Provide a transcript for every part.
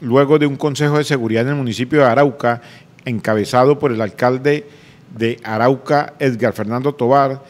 luego de un Consejo de Seguridad en el municipio de Arauca, encabezado por el alcalde de Arauca, Edgar Fernando Tobar,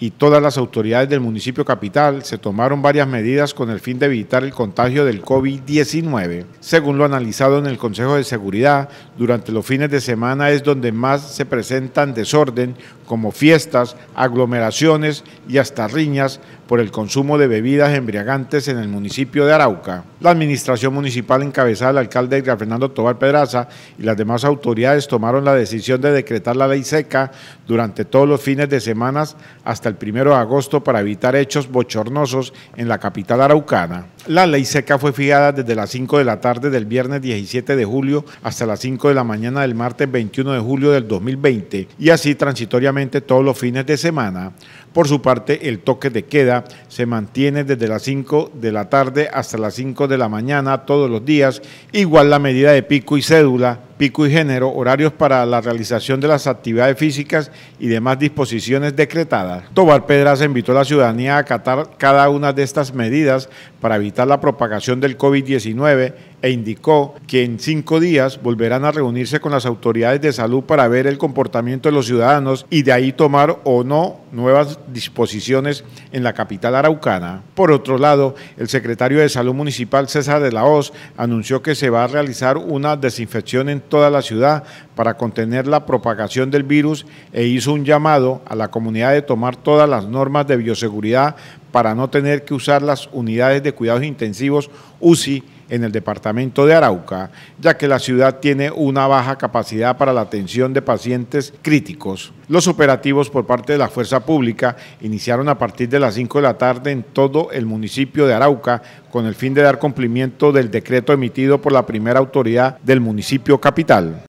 y todas las autoridades del municipio capital se tomaron varias medidas con el fin de evitar el contagio del COVID-19. Según lo analizado en el Consejo de Seguridad, durante los fines de semana es donde más se presentan desorden como fiestas, aglomeraciones y hasta riñas por el consumo de bebidas embriagantes en el municipio de Arauca. La administración municipal encabezada del alcalde Fernando Tobal Pedraza y las demás autoridades tomaron la decisión de decretar la ley seca durante todos los fines de semana hasta el primero de agosto para evitar hechos bochornosos en la capital araucana. La ley seca fue fijada desde las 5 de la tarde del viernes 17 de julio hasta las 5 de la mañana del martes 21 de julio del 2020 y así transitoriamente todos los fines de semana. Por su parte, el toque de queda se mantiene desde las 5 de la tarde hasta las 5 de la mañana todos los días, igual la medida de pico y cédula pico y género, horarios para la realización de las actividades físicas y demás disposiciones decretadas. Tobar Pedraza invitó a la ciudadanía a acatar cada una de estas medidas para evitar la propagación del COVID-19 e indicó que en cinco días volverán a reunirse con las autoridades de salud para ver el comportamiento de los ciudadanos y de ahí tomar o no nuevas disposiciones en la capital araucana. Por otro lado, el secretario de Salud Municipal César de la Hoz anunció que se va a realizar una desinfección en toda la ciudad para contener la propagación del virus e hizo un llamado a la comunidad de tomar todas las normas de bioseguridad para no tener que usar las unidades de cuidados intensivos UCI en el departamento de Arauca, ya que la ciudad tiene una baja capacidad para la atención de pacientes críticos. Los operativos por parte de la Fuerza Pública iniciaron a partir de las 5 de la tarde en todo el municipio de Arauca con el fin de dar cumplimiento del decreto emitido por la primera autoridad del municipio capital.